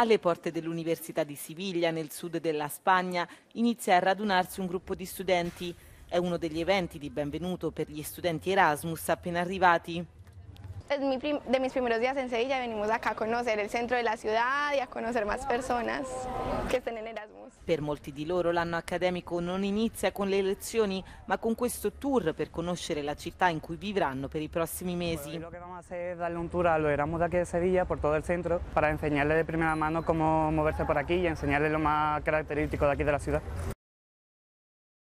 Alle porte dell'Università di Siviglia, nel sud della Spagna, inizia a radunarsi un gruppo di studenti. È uno degli eventi di benvenuto per gli studenti Erasmus appena arrivati. De mis primeros días en Sevilla venimos acá a conocer el centro de la ciudad y a conocer más personas que estén en Erasmus. Per molti di loro l'anno accademico non inizia con le lezioni, ma con questo tour per conoscere la città in cui vivranno per i prossimi mesi. Lo che vamos a hacer darle un tour a los Erasmus de aquí Sevilla por todo el centro para enseñarle de primera mano cómo moverse por aquí y enseñarle lo más característico de aquí de la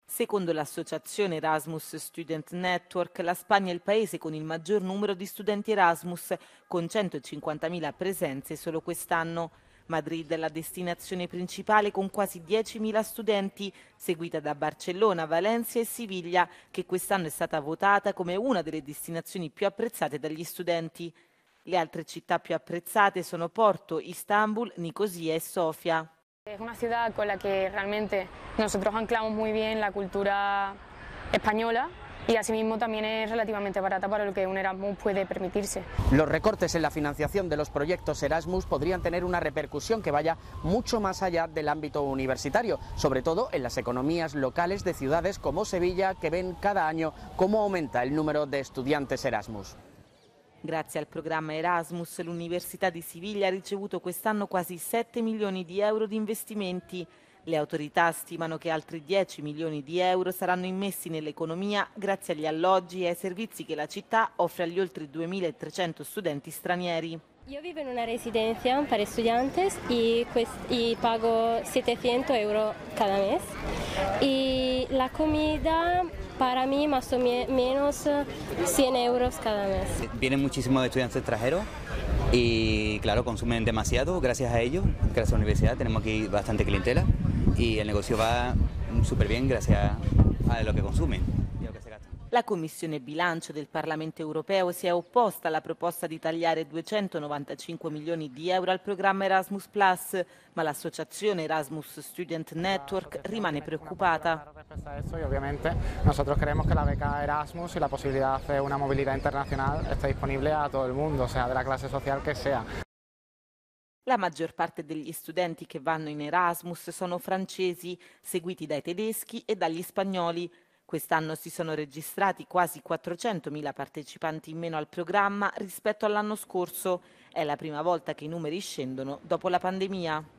Secondo l'associazione Erasmus Student Network, la Spagna è il paese con il maggior numero di studenti Erasmus, con 150.000 presenze solo quest'anno. Madrid è la destinazione principale con quasi 10.000 studenti, seguita da Barcellona, Valencia e Siviglia, che quest'anno è stata votata come una delle destinazioni più apprezzate dagli studenti. Le altre città più apprezzate sono Porto, Istanbul, Nicosia e Sofia. È una città con la que realmente nosotros anclamos muy bien la cultura española y asimismo también es relativamente barata para lo que un Erasmus puede permitirse. Los recortes en la financiación de los proyectos Erasmus podrían tener una repercusión que vaya mucho más allá del ámbito universitario, sobre todo en las economías locales de ciudades como Sevilla, que ven cada año cómo aumenta el número de estudiantes Erasmus. Gracias al programa Erasmus la Universidad de Sevilla ha este año casi 7 millones de euros de investimenti Le autorità stimano che altri 10 milioni di euro saranno immessi nell'economia grazie agli alloggi e ai servizi che la città offre agli oltre 2.300 studenti stranieri. Io vivo in una residenza per studenti e, e, pago 700 euro cada mes. E la comida para mí más o menos 100 euros cada mes. Vienen muchísimos estudiantes extranjeros y claro, consumen demasiado gracias a ellos, gracias a la universidad, tenemos aquí bastante clientela y el negocio va súper bien gracias a lo que consumen. La Commissione Bilancio del Parlamento europeo si è opposta alla proposta di tagliare 295 milioni di euro al programma Erasmus Plus, ma l'associazione Erasmus Student Network rimane preoccupata. Eso y obviamente nosotros creemos que la beca Erasmus y la posibilidad de una movilidad internacional está disponible a todo el mundo, sea de la clase social que sea. La maggior parte degli studenti che vanno in Erasmus sono francesi, seguiti dai tedeschi e dagli spagnoli. Quest'anno si sono registrati quasi 400.000 partecipanti in meno al programma rispetto all'anno scorso. È la prima volta che i numeri scendono dopo la pandemia.